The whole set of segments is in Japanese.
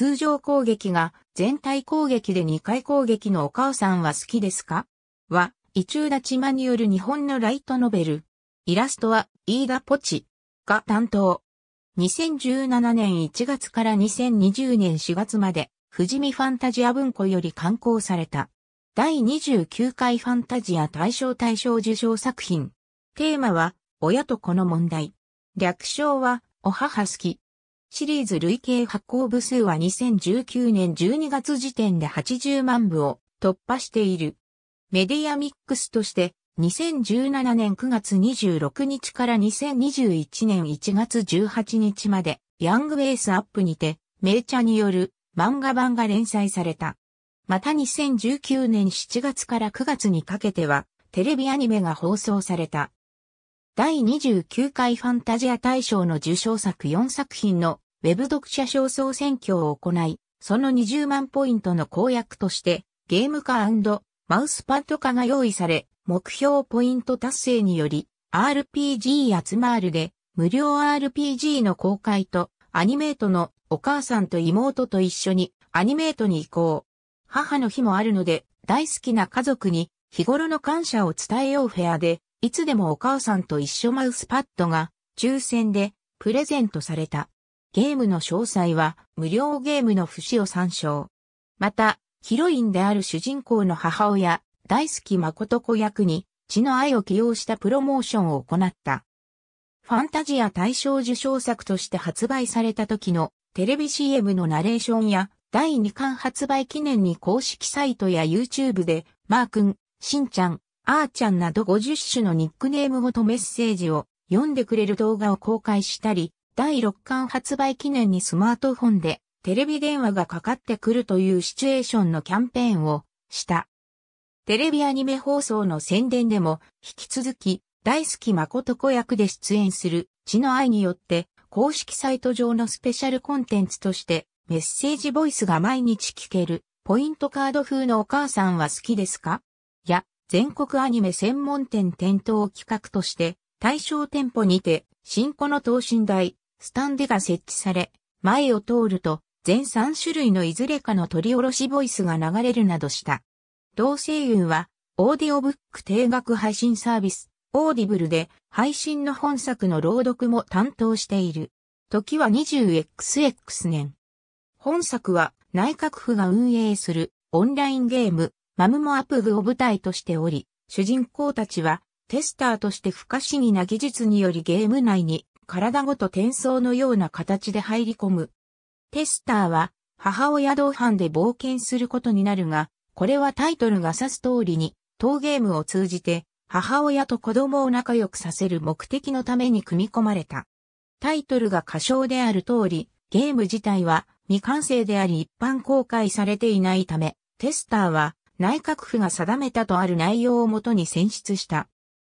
通常攻撃が全体攻撃で2回攻撃のお母さんは好きですかは、伊中立ち間による日本のライトノベル。イラストは、飯田ポチが担当。2017年1月から2020年4月まで、富士見ファンタジア文庫より刊行された。第29回ファンタジア大賞大賞受賞作品。テーマは、親と子の問題。略称は、お母好き。シリーズ累計発行部数は2019年12月時点で80万部を突破している。メディアミックスとして2017年9月26日から2021年1月18日までヤングベースアップにて名茶による漫画版が連載された。また2019年7月から9月にかけてはテレビアニメが放送された。第29回ファンタジア大賞の受賞作4作品のウェブ読者賞総選挙を行い、その20万ポイントの公約として、ゲーム化マウスパッド化が用意され、目標ポイント達成により、RPG 集まるで、無料 RPG の公開と、アニメートのお母さんと妹と一緒にアニメートに行こう。母の日もあるので、大好きな家族に日頃の感謝を伝えようフェアで、いつでもお母さんと一緒マウスパッドが抽選でプレゼントされた。ゲームの詳細は無料ゲームの節を参照。また、ヒロインである主人公の母親、大好き誠子役に、血の愛を起用したプロモーションを行った。ファンタジア大賞受賞作として発売された時のテレビ CM のナレーションや第2巻発売記念に公式サイトや YouTube でマー君、しんちゃん、あーちゃんなど50種のニックネームごとメッセージを読んでくれる動画を公開したり、第6巻発売記念にスマートフォンでテレビ電話がかかってくるというシチュエーションのキャンペーンをした。テレビアニメ放送の宣伝でも引き続き大好き誠子役で出演する血の愛によって公式サイト上のスペシャルコンテンツとしてメッセージボイスが毎日聞けるポイントカード風のお母さんは好きですかや、全国アニメ専門店店頭企画として、対象店舗にて、新古の等身大、スタンデが設置され、前を通ると、全3種類のいずれかの取り下ろしボイスが流れるなどした。同声優は、オーディオブック定額配信サービス、オーディブルで、配信の本作の朗読も担当している。時は 20XX 年。本作は、内閣府が運営する、オンラインゲーム、マムモアプグを舞台としており、主人公たちはテスターとして不可思議な技術によりゲーム内に体ごと転送のような形で入り込む。テスターは母親同伴で冒険することになるが、これはタイトルが指す通りに、当ゲームを通じて母親と子供を仲良くさせる目的のために組み込まれた。タイトルが過小である通り、ゲーム自体は未完成であり一般公開されていないため、テスターは内閣府が定めたとある内容をもとに選出した。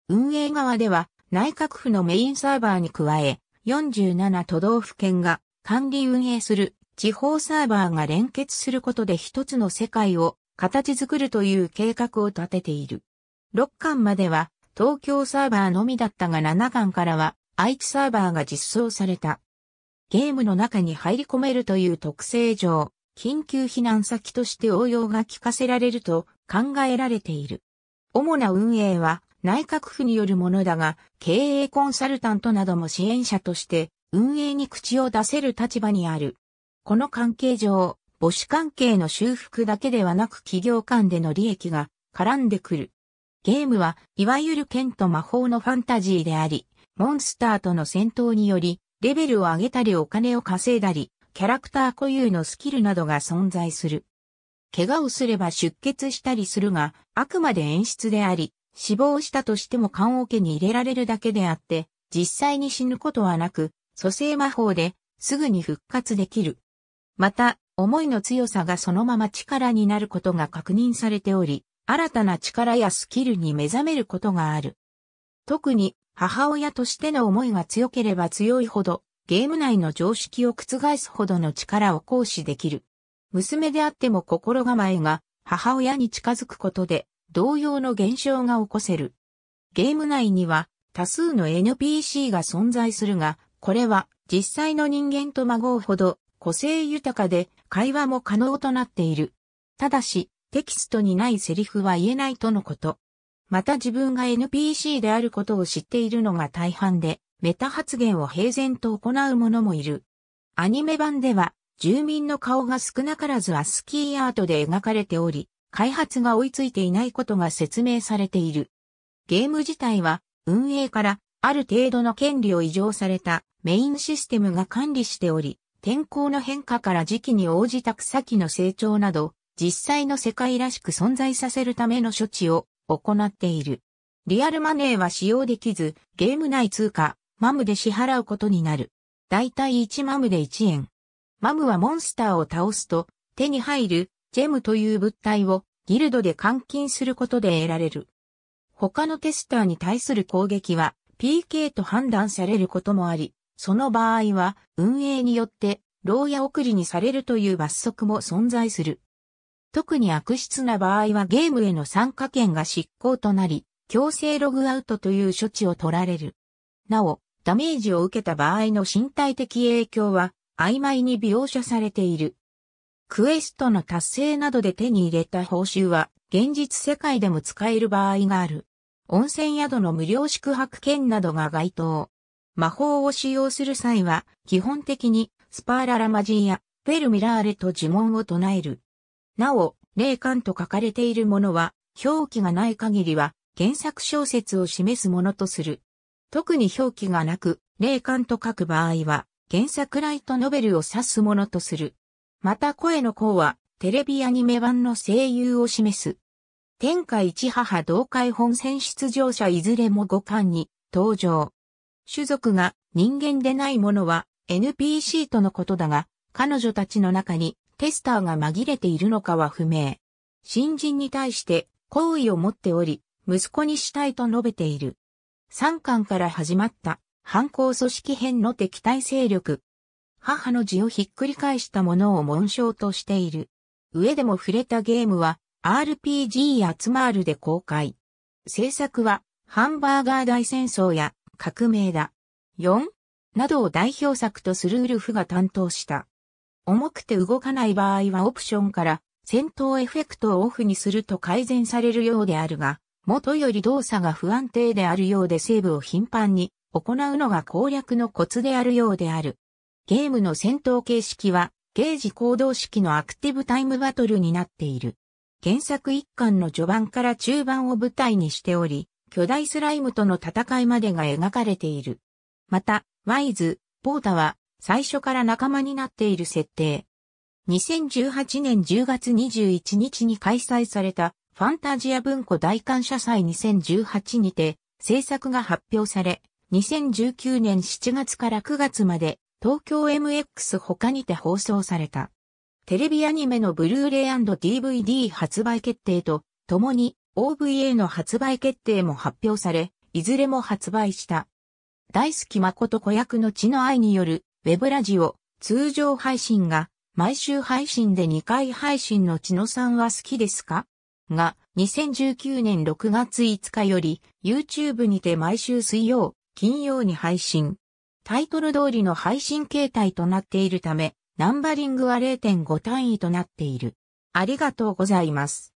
運営側では内閣府のメインサーバーに加え、47都道府県が管理運営する地方サーバーが連結することで一つの世界を形作るという計画を立てている。6巻までは東京サーバーのみだったが7巻からは愛知サーバーが実装された。ゲームの中に入り込めるという特性上、緊急避難先として応用が効かせられると考えられている。主な運営は内閣府によるものだが、経営コンサルタントなども支援者として運営に口を出せる立場にある。この関係上、母子関係の修復だけではなく企業間での利益が絡んでくる。ゲームは、いわゆる剣と魔法のファンタジーであり、モンスターとの戦闘により、レベルを上げたりお金を稼いだり、キャラクター固有のスキルなどが存在する。怪我をすれば出血したりするが、あくまで演出であり、死亡したとしても棺桶に入れられるだけであって、実際に死ぬことはなく、蘇生魔法ですぐに復活できる。また、思いの強さがそのまま力になることが確認されており、新たな力やスキルに目覚めることがある。特に、母親としての思いが強ければ強いほど、ゲーム内の常識を覆すほどの力を行使できる。娘であっても心構えが母親に近づくことで同様の現象が起こせる。ゲーム内には多数の NPC が存在するが、これは実際の人間と孫ほど個性豊かで会話も可能となっている。ただし、テキストにないセリフは言えないとのこと。また自分が NPC であることを知っているのが大半で、メタ発言を平然と行う者もいる。アニメ版では、住民の顔が少なからずアスキーアートで描かれており、開発が追いついていないことが説明されている。ゲーム自体は、運営から、ある程度の権利を移譲されたメインシステムが管理しており、天候の変化から時期に応じた草木の成長など、実際の世界らしく存在させるための処置を行っている。リアルマネーは使用できず、ゲーム内通貨、マムで支払うことになる。だいたい1マムで1円。マムはモンスターを倒すと、手に入る、ジェムという物体を、ギルドで換金することで得られる。他のテスターに対する攻撃は、PK と判断されることもあり、その場合は、運営によって、牢屋送りにされるという罰則も存在する。特に悪質な場合はゲームへの参加権が執行となり、強制ログアウトという処置を取られる。なお、ダメージを受けた場合の身体的影響は曖昧に描写されている。クエストの達成などで手に入れた報酬は現実世界でも使える場合がある。温泉宿の無料宿泊券などが該当。魔法を使用する際は基本的にスパーララマジーやフェルミラーレと呪文を唱える。なお、霊感と書かれているものは表記がない限りは原作小説を示すものとする。特に表記がなく、霊感と書く場合は、原作ライトノベルを指すものとする。また声の項は、テレビアニメ版の声優を示す。天下一母同会本戦出場者いずれも五冠に登場。種族が人間でないものは NPC とのことだが、彼女たちの中にテスターが紛れているのかは不明。新人に対して好意を持っており、息子にしたいと述べている。三巻から始まった反抗組織編の敵対勢力。母の字をひっくり返したものを紋章としている。上でも触れたゲームは RPG やつまるで公開。制作はハンバーガー大戦争や革命だ。4? などを代表作とするウルフが担当した。重くて動かない場合はオプションから戦闘エフェクトをオフにすると改善されるようであるが、元より動作が不安定であるようでセーブを頻繁に行うのが攻略のコツであるようである。ゲームの戦闘形式は、ゲージ行動式のアクティブタイムバトルになっている。原作一巻の序盤から中盤を舞台にしており、巨大スライムとの戦いまでが描かれている。また、ワイズ、ポータは、最初から仲間になっている設定。2018年10月21日に開催されたファンタジア文庫大感謝祭2018にて、制作が発表され、2019年7月から9月まで、東京 MX 他にて放送された。テレビアニメのブルーレイ &DVD 発売決定と、共に OVA の発売決定も発表され、いずれも発売した。大好き誠子役の血の愛による、ウェブラジオ、通常配信が、毎週配信で2回配信の血のさんは好きですかが2019年6月5日より YouTube にて毎週水曜、金曜に配信。タイトル通りの配信形態となっているため、ナンバリングは0.5単位となっている。ありがとうございます。